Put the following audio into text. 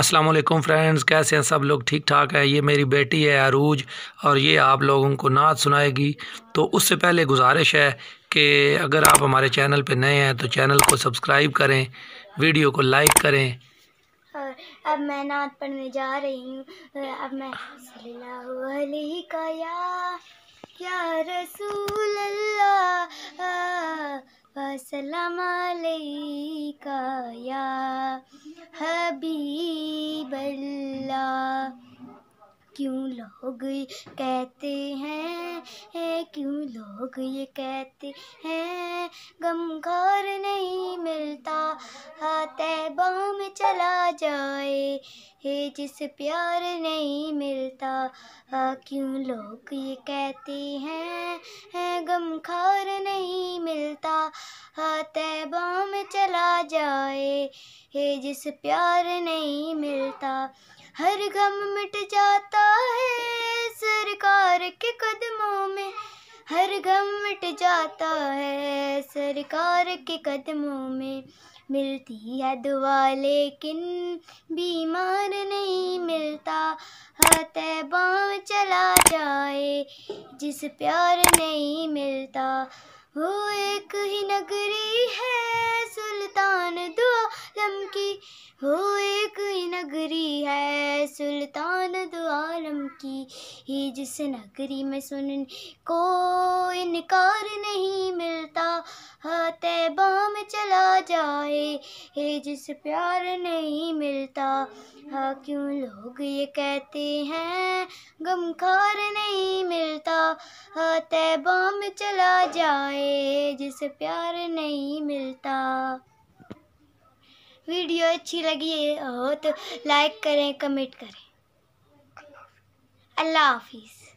अस्सलाम वालेकुम फ्रेंड्स कैसे हैं सब लोग ठीक ठाक हैं ये मेरी बेटी है अरूज और ये आप लोगों को नात सुनाएगी तो उससे पहले गुजारिश है कि अगर आप हमारे चैनल पे नए हैं तो चैनल को सब्सक्राइब करें वीडियो को लाइक करें अब मैं नात पढ़ने जा रही हूँ अब मैं का या, या रसूल अल्लाह क्यों लोग ये कहते हैं हाँ, है हाँ, क्यों लोग ये कहते हैं गम घर नहीं मिलता हाँ, तहबा में चला जाए हे जिस प्यार नहीं मिलता क्यों लोग ये कहते हैं है खार नहीं मिलता तहबा में चला जाए हे जिस प्यार नहीं मिलता हर गम मिट जाता के कदमों में हर गम मिट जाता है सरकार के कदमों में मिलती है दुआ लेकिन बीमार नहीं मिलता हाथ बाम चला जाए जिस प्यार नहीं मिलता वो एक ही नगरी है सुल्तान दुआलम की वो एक ही नगरी सुल्तान दो आलम की ही जिस नगरी में सुन को इनकार नहीं मिलता तैबा बाम चला जाए हे जिस प्यार नहीं मिलता हाँ क्यों लोग ये कहते हैं गमखार नहीं मिलता हाथ बाम चला जाए जिस प्यार नहीं मिलता वीडियो अच्छी लगी हो तो लाइक करें कमेंट करें अल्लाह हाफिज़